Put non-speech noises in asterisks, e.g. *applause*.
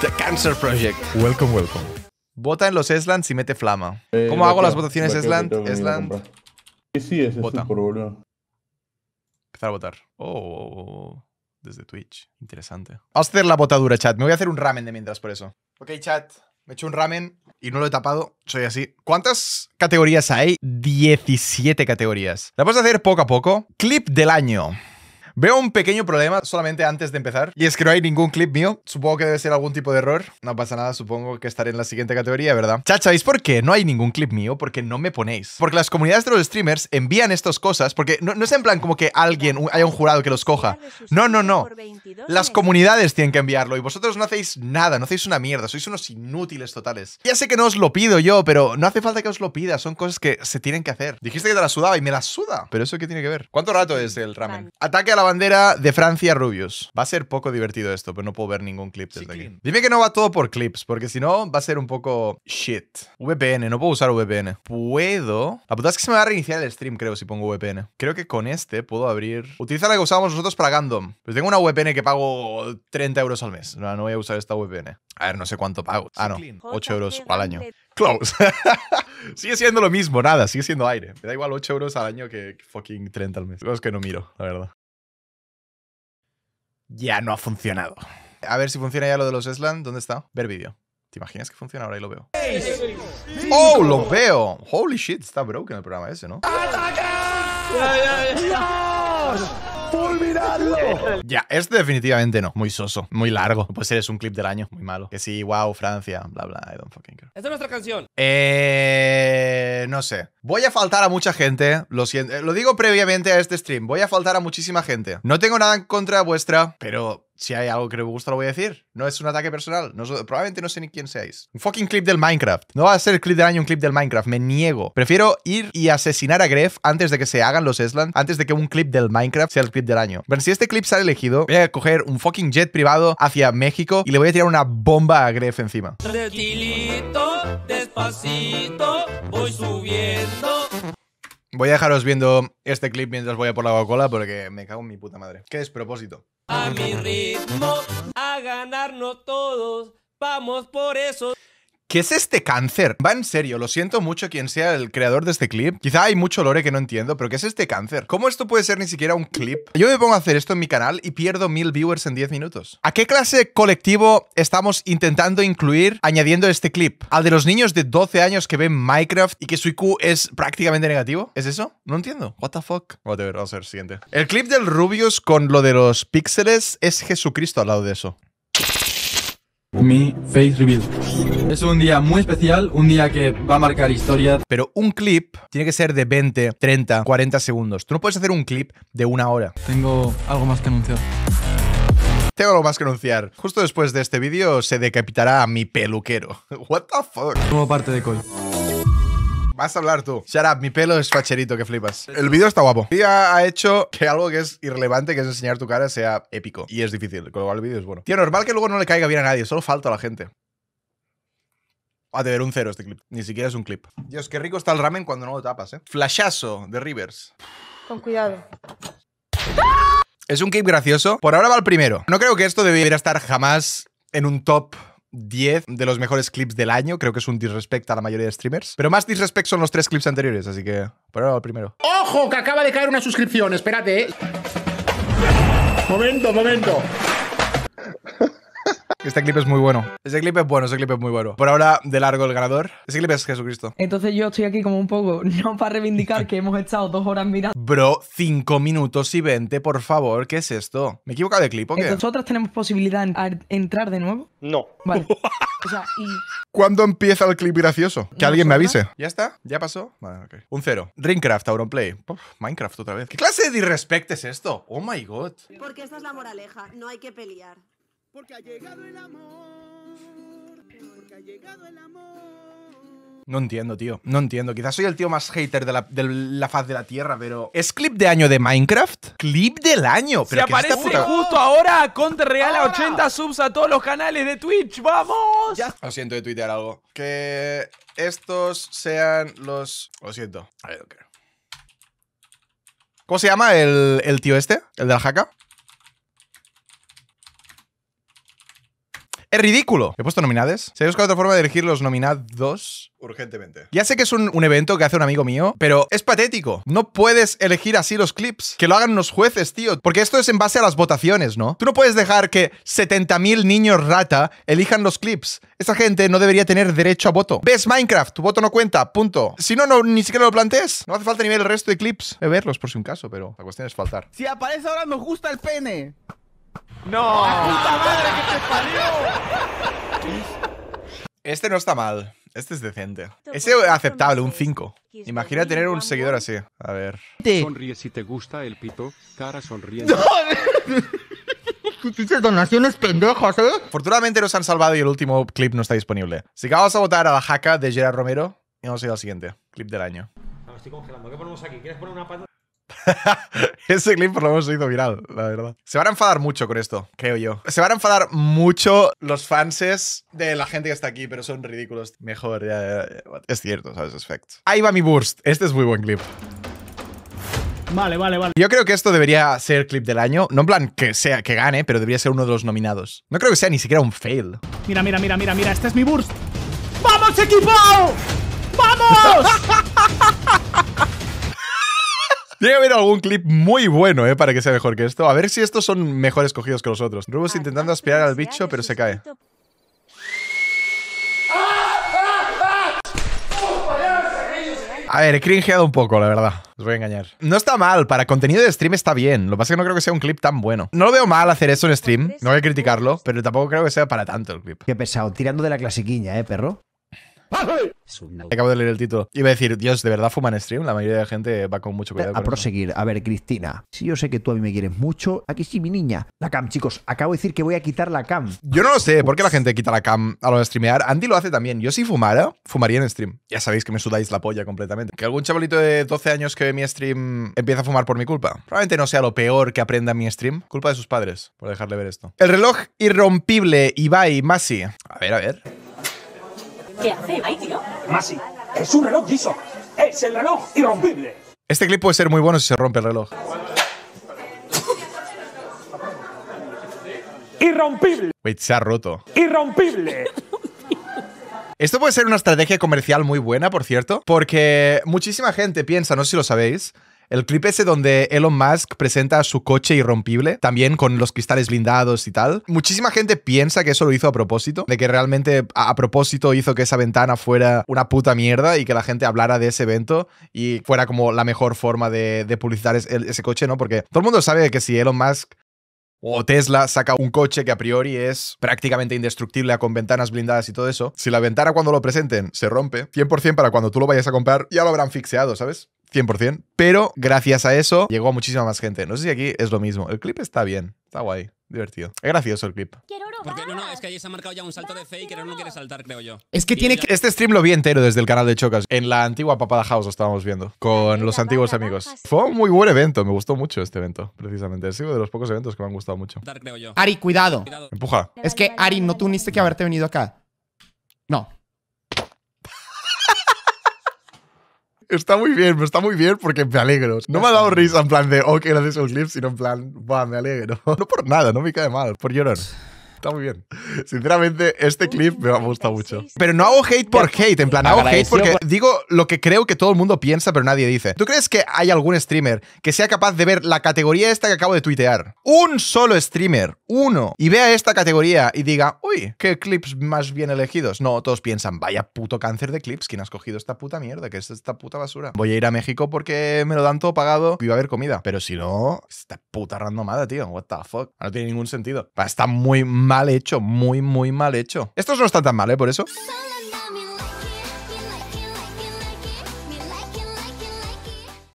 The Cancer Project. Welcome, welcome. Vota en los Eslands y mete flama. Eh, ¿Cómo hago las votaciones Esland? Esland. Vota. Empezar a votar. Oh, desde Twitch. Interesante. Vamos a hacer la botadura, chat. Me voy a hacer un ramen de mientras por eso. Ok, chat. Me he hecho un ramen y no lo he tapado. Soy así. ¿Cuántas categorías hay? 17 categorías. La vamos a hacer poco a poco. Clip del año. Veo un pequeño problema solamente antes de empezar, y es que no hay ningún clip mío. Supongo que debe ser algún tipo de error. No pasa nada, supongo que estaré en la siguiente categoría, ¿verdad? Chacha, ¿sabéis por qué no hay ningún clip mío? Porque no me ponéis. Porque las comunidades de los streamers envían estas cosas, porque no, es en plan como que alguien, haya un jurado que los coja. No, no, no. Las comunidades tienen que enviarlo, y vosotros no hacéis nada, no hacéis una mierda, sois unos inútiles totales. Ya sé que no os lo pido yo, pero no hace falta que os lo pida, son cosas que se tienen que hacer. Dijiste que te la sudaba y me la suda. Pero eso qué tiene que ver. ¿Cuánto rato es el ramen? Ataque bandera de Francia Rubius. Va a ser poco divertido esto, pero no puedo ver ningún clip desde aquí. Dime que no va todo por clips, porque si no va a ser un poco shit. VPN, no puedo usar VPN. Puedo... La puta es que se me va a reiniciar el stream, creo, si pongo VPN. Creo que con este puedo abrir... Utiliza la que usábamos nosotros para Gandom. Pues tengo una VPN que pago 30 euros al mes. No, no voy a usar esta VPN. A ver, no sé cuánto pago. Ah, no. 8 euros al año. Close. *laughs* sigue siendo lo mismo, nada, sigue siendo aire. Me da igual 8 euros al año que fucking 30 al mes. es que no miro, la verdad ya no ha funcionado. A ver si funciona ya lo de los Esland. ¿Dónde está? Ver vídeo. ¿Te imaginas que funciona ahora y lo veo? ¡Oh, lo veo! ¡Holy shit! Está broken el programa ese, ¿no? ¡Ataca! ¡Dios! *laughs* ya, este definitivamente no. Muy soso, muy largo. Pues eres un clip del año, muy malo. Que sí, wow, Francia, bla, bla, I don't fucking care. Esta es nuestra canción. Eh, no sé. Voy a faltar a mucha gente, lo siento. Lo digo previamente a este stream. Voy a faltar a muchísima gente. No tengo nada en contra vuestra, pero si hay algo que me gusta, lo voy a decir. No es un ataque personal. No, probablemente no sé ni quién seáis. Un fucking clip del Minecraft. No va a ser el clip del año un clip del Minecraft. Me niego. Prefiero ir y asesinar a Greff antes de que se hagan los Esland, antes de que un clip del Minecraft sea el clip del año. Bueno, si este clip sale elegido, voy a coger un fucking jet privado hacia México y le voy a tirar una bomba a Greff encima. despacito, voy subiendo. Voy a dejaros viendo este clip mientras voy a por la Coca-Cola porque me cago en mi puta madre. Qué propósito? A mi ritmo, a ganarnos todos, vamos por eso. ¿Qué es este cáncer? Va en serio, lo siento mucho quien sea el creador de este clip. Quizá hay mucho lore que no entiendo, pero ¿qué es este cáncer? ¿Cómo esto puede ser ni siquiera un clip? Yo me pongo a hacer esto en mi canal y pierdo mil viewers en 10 minutos. ¿A qué clase colectivo estamos intentando incluir añadiendo este clip? ¿Al de los niños de 12 años que ven Minecraft y que su IQ es prácticamente negativo? ¿Es eso? No entiendo. What the fuck? Whatever, vamos a ver, siguiente. El clip del Rubius con lo de los píxeles es Jesucristo al lado de eso mi face reveal. Es un día muy especial, un día que va a marcar historia. Pero un clip tiene que ser de 20, 30, 40 segundos. Tú no puedes hacer un clip de una hora. Tengo algo más que anunciar. Tengo algo más que anunciar. Justo después de este vídeo se decapitará a mi peluquero. *laughs* What the fuck? Como parte de Cole. Vas a hablar tú. Shut mi pelo es facherito, que flipas. El vídeo está guapo. El ha, ha hecho que algo que es irrelevante, que es enseñar tu cara, sea épico. Y es difícil, con lo el vídeo es bueno. Tío, normal que luego no le caiga bien a nadie, solo falta a la gente. A de un cero este clip. Ni siquiera es un clip. Dios, qué rico está el ramen cuando no lo tapas, ¿eh? Flashazo de Rivers. Con cuidado. Es un clip gracioso. Por ahora va el primero. No creo que esto debiera estar jamás en un top 10 de los mejores clips del año. Creo que es un disrespect a la mayoría de streamers. Pero más disrespect son los tres clips anteriores, así que por ahora el primero. ¡Ojo! Que acaba de caer una suscripción. Espérate, ¿eh? Momento, momento. Este clip es muy bueno. Ese clip es bueno, ese clip es muy bueno. Por ahora, de largo el ganador. Ese clip es Jesucristo. Entonces yo estoy aquí como un poco, *laughs* no para reivindicar que hemos estado dos horas mirando. Bro, cinco minutos y veinte, por favor. ¿Qué es esto? ¿Me he equivocado de clip o qué? ¿Nosotras tenemos posibilidad de entrar de nuevo? No. Vale. *laughs* o sea, y... ¿Cuándo empieza el clip gracioso? Que alguien me avise. ¿Ya está? ¿Ya pasó? Vale, ok. Un cero. Dreamcraft, Auronplay. Minecraft otra vez. ¿Qué clase de irrespect es esto? Oh my god. Porque esta es la moraleja. No hay que pelear porque ha llegado el amor, porque ha llegado el amor. No entiendo, tío. No entiendo. Quizás soy el tío más hater de la, faz de la tierra, pero. ¿Es clip de año de Minecraft? ¡Clip del año! Pero Se aparece justo ahora Conte Real a 80 subs a todos los canales de Twitch. ¡Vamos! Ya. Lo siento de tuitear algo. Que estos sean los. Lo siento. I don't ¿Cómo se llama el, el tío este? ¿El de la jaca? Es ridículo. He puesto nominades. ¿Se ha buscado otra forma de elegir los nominados. Urgentemente. Ya sé que es un, evento que hace un amigo mío, pero es patético. No puedes elegir así los clips. Que lo hagan los jueces, tío. Porque esto es en base a las votaciones, ¿no? Tú no puedes dejar que 70.000 niños rata elijan los clips. Esa gente no debería tener derecho a voto. ¿Ves Minecraft? Tu voto no cuenta. Punto. Si no, no ni siquiera lo plantees. No hace falta ni ver el resto de clips. He verlos por si un caso, pero la cuestión es faltar. Si aparece ahora, nos gusta el pene. ¡No! puta madre que te parió! Este no está mal. Este es decente. Ese aceptable, un 5. Imagina tener un seguidor así. A ver. Sonríe si te gusta el pito. Cara sonriendo. dices donaciones pendejas, ¿eh? Fortunadamente nos han salvado y el último clip no está disponible. Así que vamos a votar a la jaca de Gerard Romero y vamos a ir al siguiente clip del año. estoy congelando. ¿Qué ponemos aquí? ¿Quieres poner una pata? *laughs* Ese clip por lo menos se hizo viral, la verdad. Se van a enfadar mucho con esto, creo yo. Se van a enfadar mucho los fanses de la gente que está aquí, pero son ridículos. Mejor, ya, Es cierto, ¿sabes? Es Ahí va mi burst. Este es muy buen clip. Vale, vale, vale. Yo creo que esto debería ser clip del año. No en plan que sea que gane, pero debería ser uno de los nominados. No creo que sea ni siquiera un fail. Mira, mira, mira, mira, mira. Este es mi burst. *laughs* ¡Vamos, equipo! ¡Vamos! *laughs* Llega a haber algún clip muy bueno, ¿eh? Para que sea mejor que esto. A ver si estos son mejores cogidos que los otros. Rubus intentando aspirar al bicho, pero se cae. A ver, he cringeado un poco, la verdad. Os voy a engañar. No está mal, para contenido de stream está bien. Lo que pasa es que no creo que sea un clip tan bueno. No veo mal hacer eso en stream, no voy a criticarlo, pero tampoco creo que sea para tanto el clip. Qué pesado, tirando de la clasiquiña, ¿eh, perro? Acabo de leer el título. Iba a decir, Dios, ¿de verdad en stream? La mayoría de la gente va con mucho cuidado. A proseguir. A ver, Cristina, si yo sé que tú a mí me quieres mucho, aquí sí, mi niña. La cam, chicos, acabo de decir que voy a quitar la cam. Yo no lo sé, ¿por qué la gente quita la cam a lo de streamear? Andy lo hace también. Yo si fumara, fumaría en stream. Ya sabéis que me sudáis la polla completamente. Que algún chavalito de 12 años que ve mi stream empieza a fumar por mi culpa. Probablemente no sea lo peor que aprenda mi stream. Culpa de sus padres, por dejarle ver esto. El reloj irrompible Ibai Masi. A ver, a ver. ¿Qué hace ahí, tío? Masi, es un reloj Giso. Es el reloj irrompible. Este clip puede ser muy bueno si se rompe el reloj. irrompible. Wait, se ha roto. Irrompible. Esto puede ser una estrategia comercial muy buena, por cierto, porque muchísima gente piensa, no sé si lo sabéis, el clip ese donde Elon Musk presenta su coche irrompible, también con los cristales blindados y tal. Muchísima gente piensa que eso lo hizo a propósito, de que realmente a, propósito hizo que esa ventana fuera una puta mierda y que la gente hablara de ese evento y fuera como la mejor forma de, publicitar ese coche, ¿no? Porque todo el mundo sabe que si Elon Musk o Tesla saca un coche que a priori es prácticamente indestructible con ventanas blindadas y todo eso. Si la ventana cuando lo presenten se rompe, 100% para cuando tú lo vayas a comprar ya lo habrán fixeado, ¿sabes? 100%, pero gracias a eso llegó a muchísima más gente. No sé si aquí es lo mismo. El clip está bien, está guay, divertido. Es gracioso el clip. no, es que ahí se ha marcado ya un salto de fe y que no quiere saltar, creo yo. Es que tiene que... Este stream lo vi entero desde el canal de Chocas. En la antigua Papada House lo estábamos viendo con los antiguos amigos. Fue un muy buen evento, me gustó mucho este evento, precisamente. Es uno de los pocos eventos que me han gustado mucho. Ari, cuidado. cuidado. Empuja. Es que, Ari, no tú uniste que haberte venido acá. No. Está muy bien, pero está muy bien porque me alegro. No me ha dado risa en plan de, ok, haces un clip, sino en plan, va, me alegro. *laughs* No por nada, no me cae mal, por llorar. Está muy bien. Sinceramente, este clip me ha gustado mucho. Pero no hago hate por hate, en plan, hago hate porque digo lo que creo que todo el mundo piensa, pero nadie dice. ¿Tú crees que hay algún streamer que sea capaz de ver la categoría esta que acabo de tuitear? Un solo streamer, uno, y vea esta categoría y diga, uy, qué clips más bien elegidos. No, todos piensan, vaya puto cáncer de clips, ¿quién ha cogido esta puta mierda? ¿Qué es esta puta basura? Voy a ir a México porque me lo dan todo pagado y va a haber comida. Pero si no, esta puta randomada, tío, what the fuck. No tiene ningún sentido. Está muy mal mal hecho, muy, muy mal hecho. Estos no están tan mal, ¿eh? Por eso.